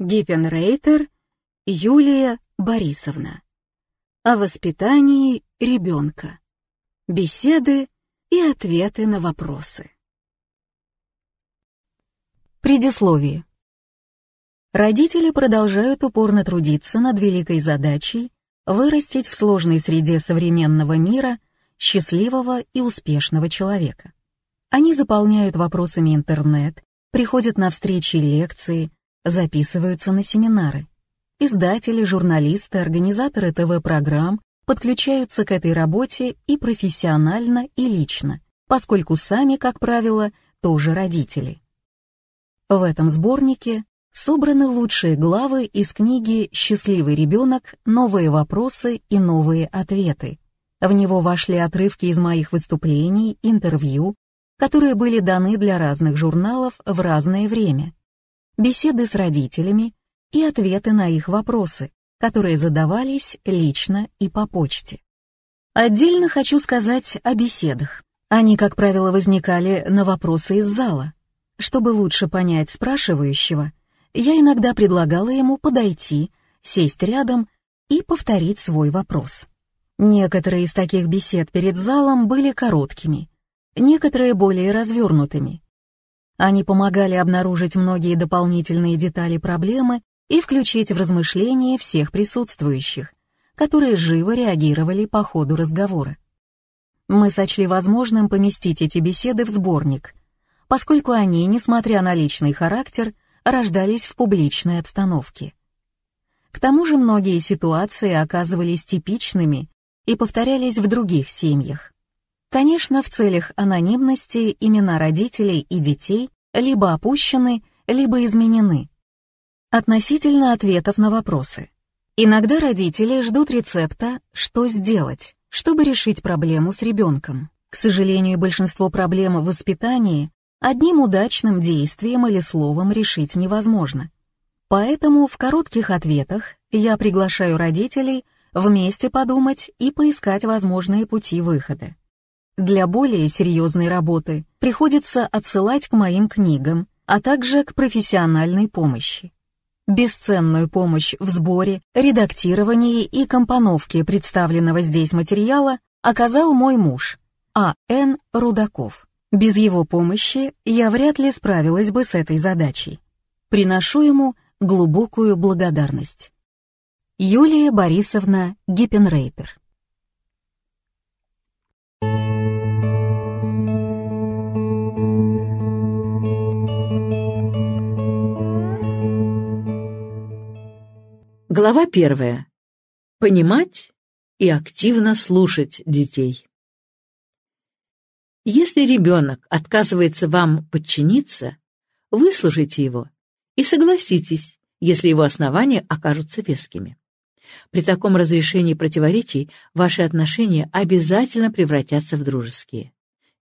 Гиппенрейтер Юлия Борисовна. О воспитании ребенка. Беседы и ответы на вопросы. Предисловие. Родители продолжают упорно трудиться над великой задачей вырастить в сложной среде современного мира счастливого и успешного человека. Они заполняют вопросами интернет, приходят на встречи и лекции, записываются на семинары. Издатели, журналисты, организаторы ТВ-программ подключаются к этой работе и профессионально, и лично, поскольку сами, как правило, тоже родители. В этом сборнике собраны лучшие главы из книги «Счастливый ребенок. Новые вопросы и новые ответы». В него вошли отрывки из моих выступлений, интервью, которые были даны для разных журналов в разное время беседы с родителями и ответы на их вопросы, которые задавались лично и по почте. Отдельно хочу сказать о беседах. Они, как правило, возникали на вопросы из зала. Чтобы лучше понять спрашивающего, я иногда предлагала ему подойти, сесть рядом и повторить свой вопрос. Некоторые из таких бесед перед залом были короткими, некоторые более развернутыми, они помогали обнаружить многие дополнительные детали проблемы и включить в размышления всех присутствующих, которые живо реагировали по ходу разговора. Мы сочли возможным поместить эти беседы в сборник, поскольку они, несмотря на личный характер, рождались в публичной обстановке. К тому же многие ситуации оказывались типичными и повторялись в других семьях. Конечно, в целях анонимности имена родителей и детей либо опущены, либо изменены. Относительно ответов на вопросы. Иногда родители ждут рецепта «что сделать», чтобы решить проблему с ребенком. К сожалению, большинство проблем в воспитании одним удачным действием или словом решить невозможно. Поэтому в коротких ответах я приглашаю родителей вместе подумать и поискать возможные пути выхода. Для более серьезной работы приходится отсылать к моим книгам, а также к профессиональной помощи. Бесценную помощь в сборе, редактировании и компоновке представленного здесь материала оказал мой муж, А.Н. Рудаков. Без его помощи я вряд ли справилась бы с этой задачей. Приношу ему глубокую благодарность. Юлия Борисовна Гиппенрейтер Глава первая. Понимать и активно слушать детей. Если ребенок отказывается вам подчиниться, выслушайте его и согласитесь, если его основания окажутся вескими. При таком разрешении противоречий ваши отношения обязательно превратятся в дружеские.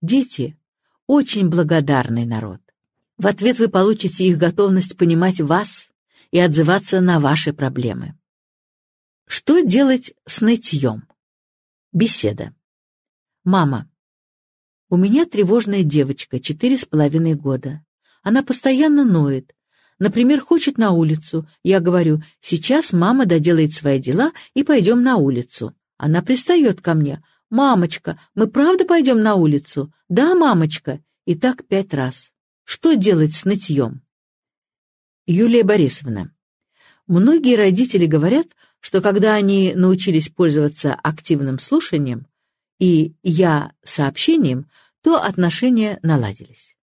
Дети – очень благодарный народ. В ответ вы получите их готовность понимать вас и отзываться на ваши проблемы. Что делать с нытьем? Беседа. Мама. У меня тревожная девочка, четыре с половиной года. Она постоянно ноет. Например, хочет на улицу. Я говорю, сейчас мама доделает свои дела и пойдем на улицу. Она пристает ко мне. «Мамочка, мы правда пойдем на улицу?» «Да, мамочка». И так пять раз. Что делать с нытьем? Юлия Борисовна, многие родители говорят, что когда они научились пользоваться активным слушанием и «я» сообщением, то отношения наладились.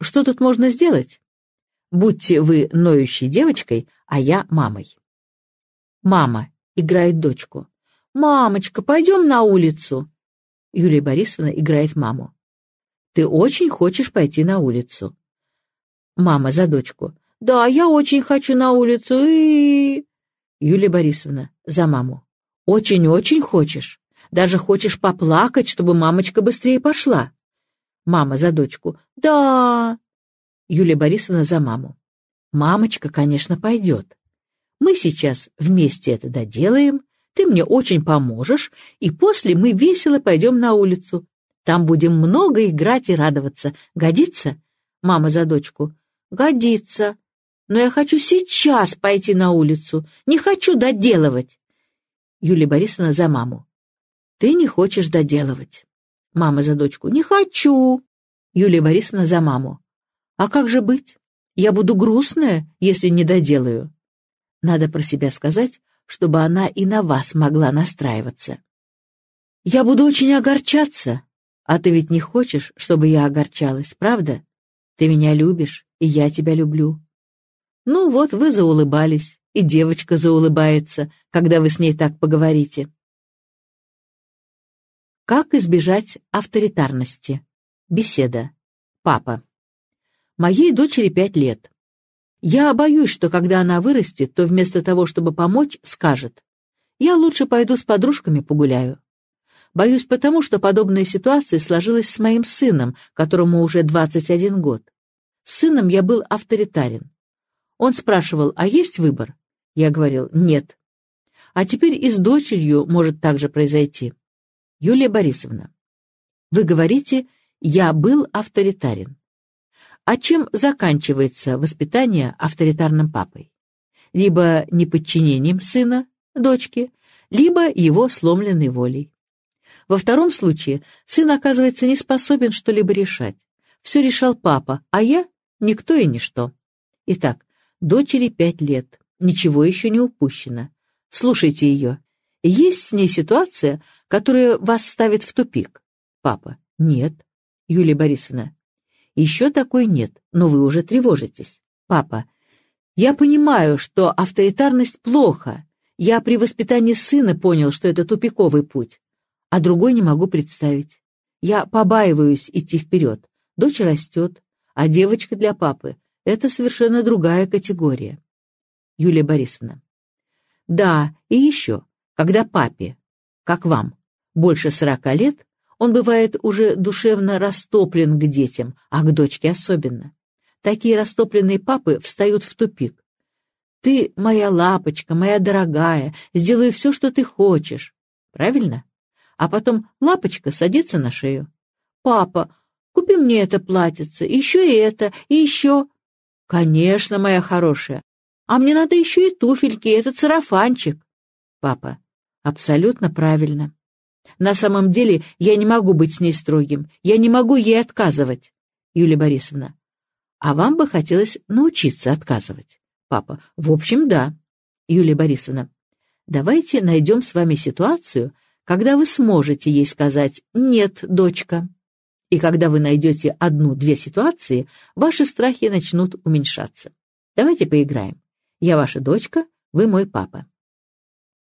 Что тут можно сделать? Будьте вы ноющей девочкой, а я мамой. Мама играет дочку. «Мамочка, пойдем на улицу!» Юлия Борисовна играет маму. «Ты очень хочешь пойти на улицу». Мама за дочку. Да, я очень хочу на улицу. И... Юлия Борисовна, за маму. Очень-очень хочешь. Даже хочешь поплакать, чтобы мамочка быстрее пошла. Мама за дочку. Да. Юлия Борисовна за маму. Мамочка, конечно, пойдет. Мы сейчас вместе это доделаем, ты мне очень поможешь, и после мы весело пойдем на улицу. Там будем много играть и радоваться. Годится? Мама за дочку. Годится но я хочу сейчас пойти на улицу. Не хочу доделывать. Юлия Борисовна за маму. Ты не хочешь доделывать. Мама за дочку. Не хочу. Юлия Борисовна за маму. А как же быть? Я буду грустная, если не доделаю. Надо про себя сказать, чтобы она и на вас могла настраиваться. Я буду очень огорчаться. А ты ведь не хочешь, чтобы я огорчалась, правда? Ты меня любишь, и я тебя люблю. Ну вот вы заулыбались, и девочка заулыбается, когда вы с ней так поговорите. Как избежать авторитарности? Беседа. Папа. Моей дочери пять лет. Я боюсь, что когда она вырастет, то вместо того, чтобы помочь, скажет. Я лучше пойду с подружками погуляю. Боюсь потому, что подобная ситуация сложилась с моим сыном, которому уже 21 год. С сыном я был авторитарен. Он спрашивал, а есть выбор? Я говорил, нет. А теперь и с дочерью может так же произойти. Юлия Борисовна, вы говорите, я был авторитарен. А чем заканчивается воспитание авторитарным папой? Либо неподчинением сына, дочки, либо его сломленной волей. Во втором случае сын оказывается не способен что-либо решать. Все решал папа, а я — никто и ничто. Итак, Дочери пять лет. Ничего еще не упущено. Слушайте ее. Есть с ней ситуация, которая вас ставит в тупик? Папа. Нет. Юлия Борисовна. Еще такой нет, но вы уже тревожитесь. Папа. Я понимаю, что авторитарность плохо. Я при воспитании сына понял, что это тупиковый путь. А другой не могу представить. Я побаиваюсь идти вперед. Дочь растет, а девочка для папы это совершенно другая категория. Юлия Борисовна. Да, и еще, когда папе, как вам, больше сорока лет, он бывает уже душевно растоплен к детям, а к дочке особенно. Такие растопленные папы встают в тупик. «Ты моя лапочка, моя дорогая, сделаю все, что ты хочешь». Правильно? А потом лапочка садится на шею. «Папа, купи мне это платьице, еще и это, и еще...» «Конечно, моя хорошая. А мне надо еще и туфельки, и этот сарафанчик». «Папа, абсолютно правильно. На самом деле я не могу быть с ней строгим. Я не могу ей отказывать». «Юлия Борисовна, а вам бы хотелось научиться отказывать?» «Папа, в общем, да». «Юлия Борисовна, давайте найдем с вами ситуацию, когда вы сможете ей сказать «нет, дочка». И когда вы найдете одну-две ситуации, ваши страхи начнут уменьшаться. Давайте поиграем. Я ваша дочка, вы мой папа.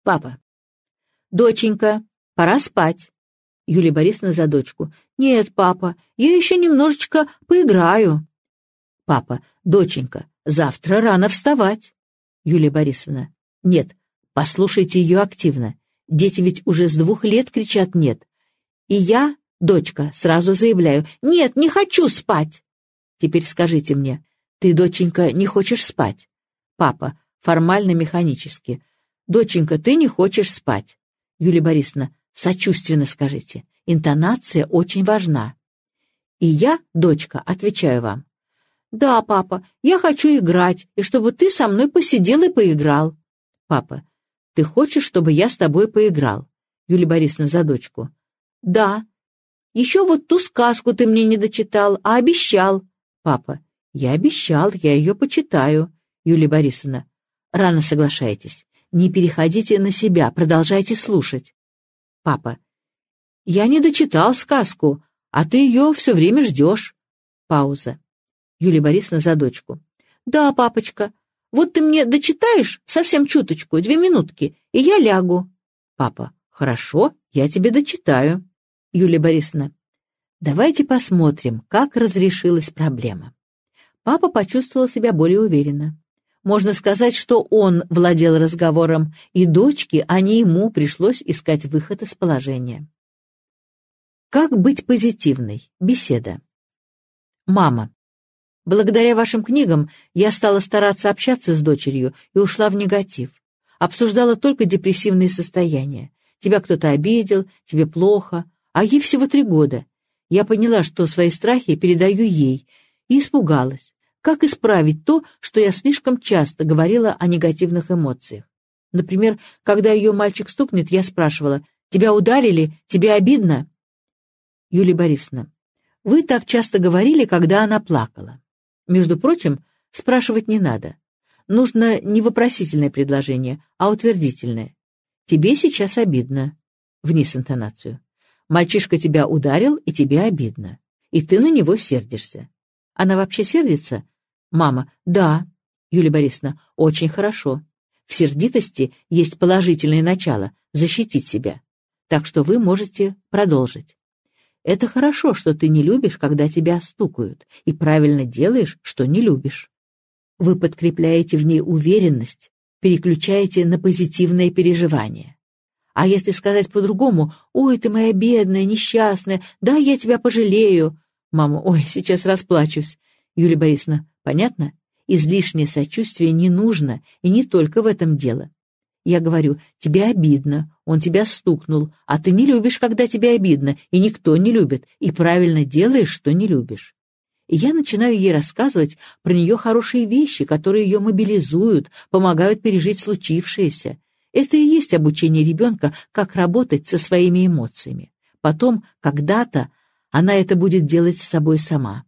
Папа. Доченька, пора спать. Юлия Борисовна за дочку. Нет, папа, я еще немножечко поиграю. Папа. Доченька, завтра рано вставать. Юлия Борисовна. Нет, послушайте ее активно. Дети ведь уже с двух лет кричат «нет». И я Дочка, сразу заявляю, нет, не хочу спать. Теперь скажите мне, ты, доченька, не хочешь спать? Папа, формально-механически. Доченька, ты не хочешь спать. Юлия Борисовна, сочувственно скажите. Интонация очень важна. И я, дочка, отвечаю вам. «Да, папа, я хочу играть, и чтобы ты со мной посидел и поиграл». «Папа, ты хочешь, чтобы я с тобой поиграл?» Юлия Борисовна за дочку. «Да, еще вот ту сказку ты мне не дочитал, а обещал. Папа, я обещал, я ее почитаю. Юлия Борисовна, рано соглашайтесь. Не переходите на себя, продолжайте слушать. Папа, я не дочитал сказку, а ты ее все время ждешь. Пауза. Юлия Борисовна за дочку. Да, папочка, вот ты мне дочитаешь совсем чуточку, две минутки, и я лягу. Папа, хорошо, я тебе дочитаю. Юлия Борисовна, давайте посмотрим, как разрешилась проблема. Папа почувствовал себя более уверенно. Можно сказать, что он владел разговором, и дочке, а не ему, пришлось искать выход из положения. Как быть позитивной? Беседа. Мама. Благодаря вашим книгам я стала стараться общаться с дочерью и ушла в негатив. Обсуждала только депрессивные состояния. Тебя кто-то обидел, тебе плохо, а ей всего три года. Я поняла, что свои страхи передаю ей, и испугалась. Как исправить то, что я слишком часто говорила о негативных эмоциях? Например, когда ее мальчик стукнет, я спрашивала, «Тебя ударили? Тебе обидно?» Юлия Борисовна, вы так часто говорили, когда она плакала. Между прочим, спрашивать не надо. Нужно не вопросительное предложение, а утвердительное. Тебе сейчас обидно. Вниз интонацию. Мальчишка тебя ударил, и тебе обидно. И ты на него сердишься. Она вообще сердится? Мама, да. Юлия Борисовна, очень хорошо. В сердитости есть положительное начало — защитить себя. Так что вы можете продолжить. Это хорошо, что ты не любишь, когда тебя стукают, и правильно делаешь, что не любишь. Вы подкрепляете в ней уверенность, переключаете на позитивное переживание. А если сказать по-другому, «Ой, ты моя бедная, несчастная, да, я тебя пожалею». Мама, «Ой, сейчас расплачусь». Юлия Борисовна, понятно? Излишнее сочувствие не нужно, и не только в этом дело. Я говорю, тебе обидно, он тебя стукнул, а ты не любишь, когда тебе обидно, и никто не любит, и правильно делаешь, что не любишь. И я начинаю ей рассказывать про нее хорошие вещи, которые ее мобилизуют, помогают пережить случившееся. Это и есть обучение ребенка, как работать со своими эмоциями. Потом, когда-то, она это будет делать с собой сама.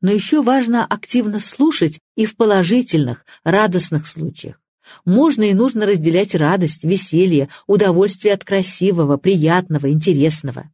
Но еще важно активно слушать и в положительных, радостных случаях. Можно и нужно разделять радость, веселье, удовольствие от красивого, приятного, интересного.